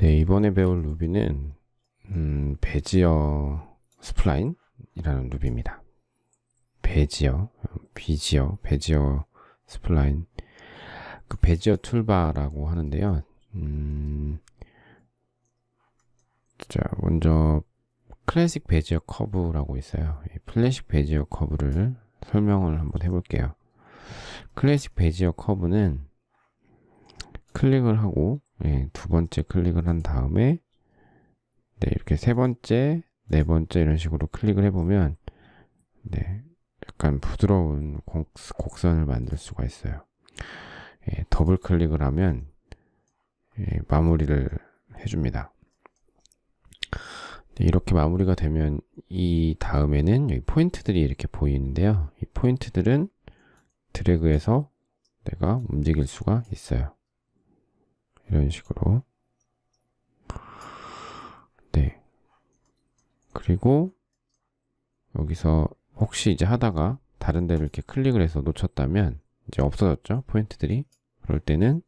네, 이번에 배울 루비는 음, 베지어 스플라인이라는 루비입니다. 베지어, 비지어, 베지어 스플라인 그 베지어 툴바라고 하는데요. 음, 자, 먼저 클래식 베지어 커브라고 있어요. 클래식 베지어 커브를 설명을 한번 해볼게요. 클래식 베지어 커브는 클릭을 하고 예, 두 번째 클릭을 한 다음에 네, 이렇게 세 번째, 네 번째 이런 식으로 클릭을 해보면 네, 약간 부드러운 곡, 선을 만들 수가 있어요. 예, 더블 클릭을 하면 예, 마무리를 해줍니다. 네, 이렇게 마무리가 되면 이 다음에는 여기 포인트들이 이렇게 보이는데요. 이 포인트들은 드래그해서 내가 움직일 수가 있어요. 이런 식으로 네 그리고 여기서 혹시 이제 하다가 다른 데를 이렇게 클릭을 해서 놓쳤다면 이제 없어졌죠 포인트들이 그럴 때는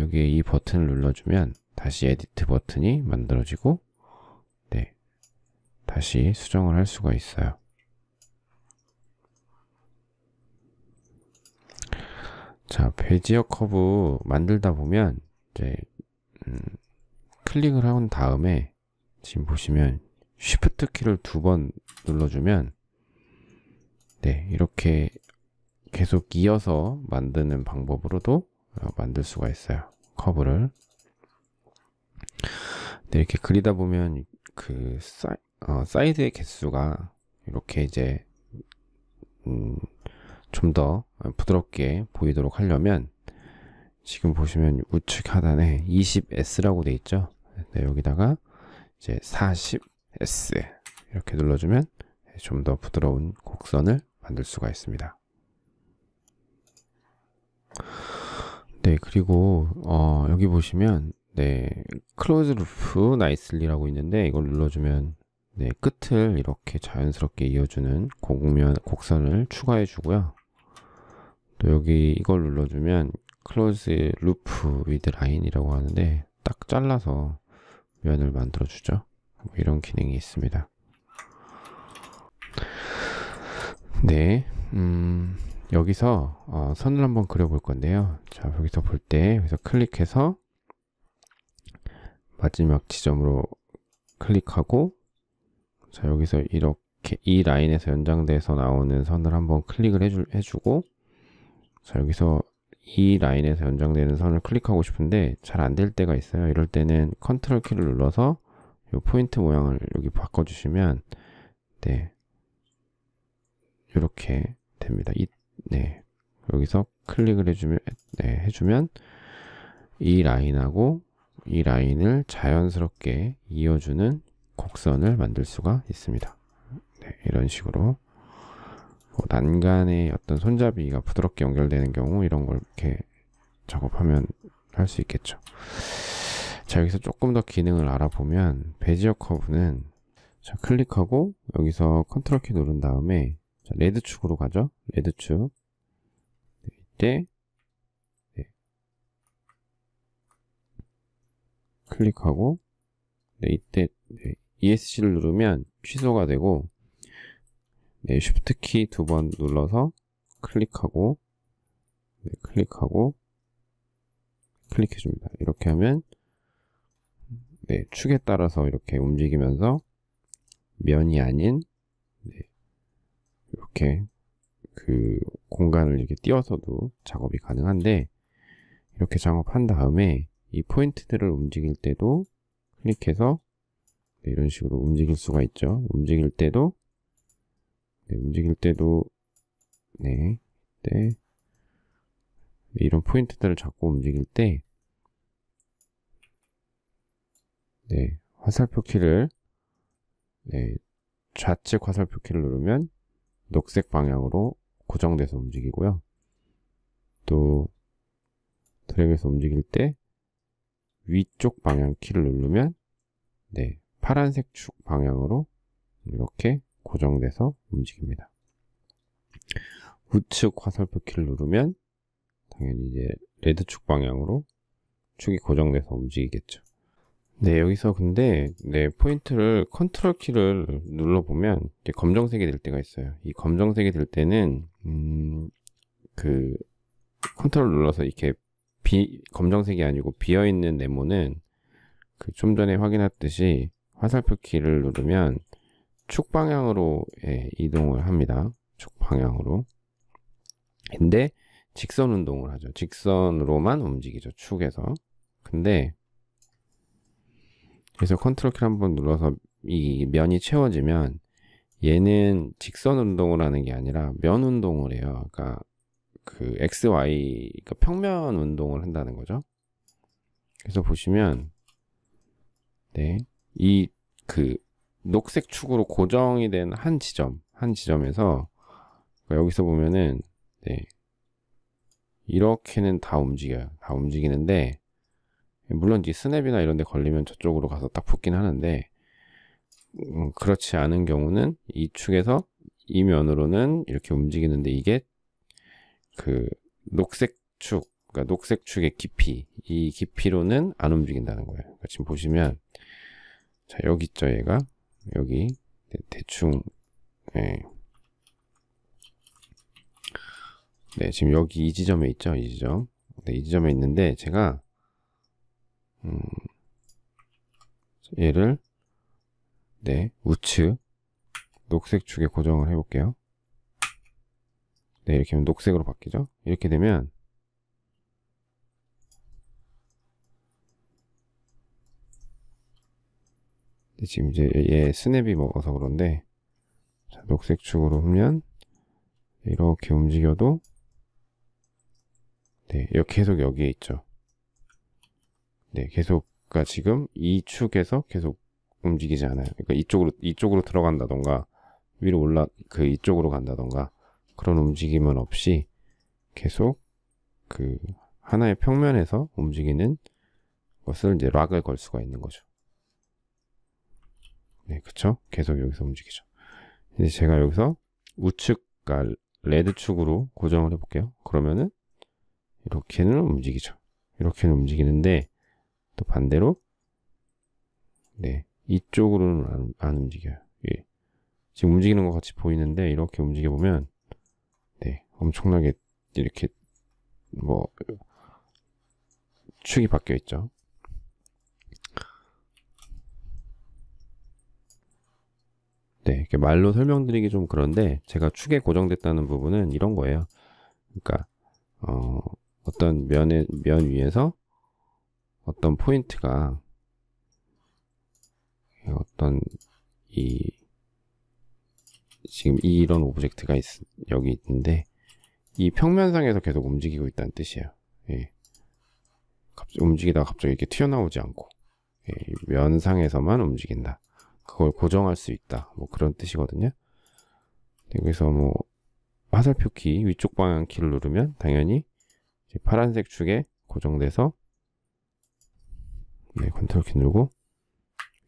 여기에 이 버튼을 눌러주면 다시 에디트 버튼이 만들어지고 네 다시 수정을 할 수가 있어요 자, 배지어 커브 만들다 보면 이제 음, 클릭을 한 다음에 지금 보시면 쉬프트 키를 두 번 눌러주면 네 이렇게 계속 이어서 만드는 방법으로도 어, 만들 수가 있어요 커브를 네, 이렇게 그리다 보면 그 사이, 어, 사이드의 개수가 이렇게 이제 음, 좀더 부드럽게 보이도록 하려면 지금 보시면 우측 하단에 20S라고 돼 있죠. 네, 여기다가 이제 40S 이렇게 눌러주면 좀 더 부드러운 곡선을 만들 수가 있습니다. 네, 그리고 어, 여기 보시면 네, 클로즈 루프 나이슬리라고 있는데 이걸 눌러주면 네, 끝을 이렇게 자연스럽게 이어주는 곡면, 곡선을 추가해 주고요. 또 여기 이걸 눌러주면 close loop with line 이라고 하는데 딱 잘라서 면을 만들어 주죠 뭐 이런 기능이 있습니다 네 음, 여기서 어, 선을 한번 그려볼 건데요 자 여기서 볼 때 여기서 클릭해서 마지막 지점으로 클릭하고 자 여기서 이렇게 이 라인에서 연장돼서 나오는 선을 한번 클릭을 해주, 해주고 자 여기서 이 라인에서 연장되는 선을 클릭하고 싶은데 잘 안 될 때가 있어요 이럴 때는 컨트롤 키를 눌러서 이 포인트 모양을 여기 바꿔주시면 네 이렇게 됩니다 이, 네 여기서 클릭을 해주면 네, 해주면 이 라인하고 이 라인을 자연스럽게 이어주는 곡선을 만들 수가 있습니다 네, 이런 식으로 뭐 난간에 어떤 손잡이가 부드럽게 연결되는 경우 이런 걸 이렇게 작업하면 할 수 있겠죠. 자 여기서 조금 더 기능을 알아보면 베지어 커브는 자 클릭하고 여기서 컨트롤 키 누른 다음에 자, 레드 축으로 가죠. 레드 축 이때 네. 클릭하고 네, 이때 네, ESC를 누르면 취소가 되고 네, 쉬프트 키두 번 눌러서 클릭하고 네, 클릭하고 클릭해 줍니다. 이렇게 하면 네, 축에 따라서 이렇게 움직이면서 면이 아닌 네, 이렇게 그 공간을 이렇게 띄어서도 작업이 가능한데 이렇게 작업한 다음에 이 포인트들을 움직일 때도 클릭해서 네, 이런 식으로 움직일 수가 있죠. 움직일 때도 네, 움직일 때도 네, 때 네. 네, 이런 포인트들을 잡고 움직일 때 네, 화살표 키를 네, 좌측 화살표 키를 누르면 녹색 방향으로 고정돼서 움직이고요. 또 드래그해서 움직일 때 위쪽 방향 키를 누르면 네, 파란색 축 방향으로 이렇게 고정돼서 움직입니다. 우측 화살표 키를 누르면 당연히 이제 레드축 방향으로 축이 고정돼서 움직이겠죠. 네, 여기서 근데 네, 포인트를 컨트롤 키를 눌러보면 검정색이 될 때가 있어요. 이 검정색이 될 때는 음, 그 컨트롤 눌러서 이렇게 비, 검정색이 아니고 비어있는 네모는 그 좀 전에 확인했듯이 화살표 키를 누르면 축 방향으로 예, 이동을 합니다. 축 방향으로. 근데 직선 운동을 하죠. 직선으로만 움직이죠. 축에서. 근데 그래서 컨트롤 키를 한번 눌러서 이 면이 채워지면 얘는 직선 운동을 하는 게 아니라 면 운동을 해요. 그러니까 그 x, y 그러니까 평면 운동을 한다는 거죠. 그래서 보시면 네. 이그 녹색 축으로 고정이 된 한 지점, 한 지점에서 여기서 보면은 네, 이렇게는 다 움직여요. 다 움직이는데 물론 이제 스냅이나 이런 데 걸리면 저쪽으로 가서 딱 붙긴 하는데 음, 그렇지 않은 경우는 이 축에서 이 면으로는 이렇게 움직이는데 이게 그 녹색 축, 그러니까 녹색 축의 깊이, 이 깊이로는 안 움직인다는 거예요. 그러니까 지금 보시면 자 여기 있죠 얘가 여기 네, 대충 네. 네, 지금 여기 이 지점에 있죠, 이 지점. 네, 이 지점에 있는데 제가 음, 얘를 네 우측 녹색 축에 고정을 해볼게요. 네, 이렇게 하면 녹색으로 바뀌죠. 이렇게 되면 지금 이제 얘 스냅이 먹어서 그런데 자, 녹색 축으로 흡면 이렇게 움직여도 네, 계속 여기에 있죠. 네, 계속 지금 이 축에서 계속 움직이지 않아요. 그러니까 이쪽으로 이쪽으로 들어간다던가 위로 올라 그 이쪽으로 간다던가 그런 움직임은 없이 계속 그 하나의 평면에서 움직이는 것을 이제 락을 걸 수가 있는 거죠. 네, 그쵸? 계속 여기서 움직이죠. 이제 제가 여기서 우측, 그러니까 레드 축으로 고정을 해볼게요. 그러면은 이렇게는 움직이죠. 이렇게는 움직이는데 또 반대로 네 이쪽으로는 안, 안 움직여요. 예. 지금 움직이는 것 같이 보이는데 이렇게 움직여 보면 네 엄청나게 이렇게 뭐 축이 바뀌어 있죠. 네, 말로 설명드리기 좀 그런데 제가 축에 고정됐다는 부분은 이런 거예요. 그러니까 어, 떤 면에 면 위에서 어떤 포인트가 어떤 이 지금 이런 오브젝트가 있, 여기 있는데 이 평면상에서 계속 움직이고 있다는 뜻이에요. 예. 갑자기 움직이다가 갑자기 이렇게 튀어나오지 않고 예, 면상에서만 움직인다. 그걸 고정할 수 있다. 뭐 그런 뜻이거든요. 여기서 네, 뭐 화살표 키 위쪽 방향 키를 누르면 당연히 파란색 축에 고정돼서 네, 컨트롤 키 누르고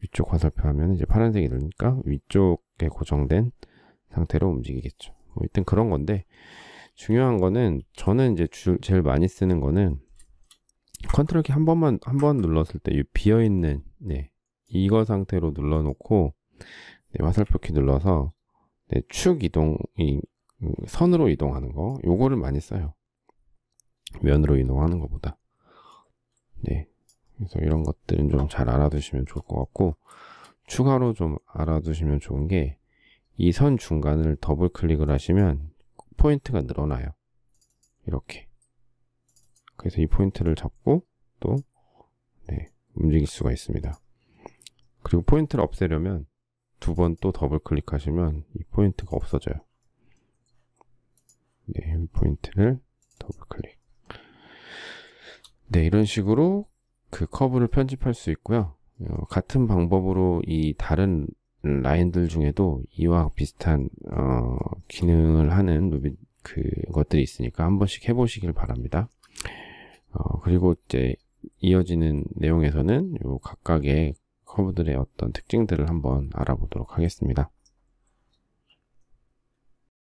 위쪽 화살표 하면 이제 파란색이 누르니까 위쪽에 고정된 상태로 움직이겠죠. 뭐 일단 그런 건데 중요한 거는 저는 이제 주, 제일 많이 쓰는 거는 컨트롤 키 한 번만 한 번 눌렀을 때 이 비어 있는 네, 이거 상태로 눌러놓고 네, 화살표 키 눌러서 네, 축 이동, 이, 음, 선으로 이동하는 거, 요거를 많이 써요. 면으로 이동하는 것보다. 네. 그래서 이런 것들은 좀 잘 알아두시면 좋을 것 같고, 추가로 좀 알아두시면 좋은 게, 이 선 중간을 더블 클릭을 하시면 포인트가 늘어나요. 이렇게. 그래서 이 포인트를 잡고, 또, 네, 움직일 수가 있습니다. 그리고 포인트를 없애려면 두 번 또 더블 클릭하시면 이 포인트가 없어져요. 네, 포인트를 더블 클릭. 네, 이런 식으로 그 커브를 편집할 수 있고요. 어, 같은 방법으로 이 다른 라인들 중에도 이와 비슷한 어, 기능을 하는 루비 그 것들이 있으니까 한 번씩 해보시길 바랍니다. 어, 그리고 이제 이어지는 내용에서는 요 각각의 커브들의 어떤 특징들을 한번 알아보도록 하겠습니다.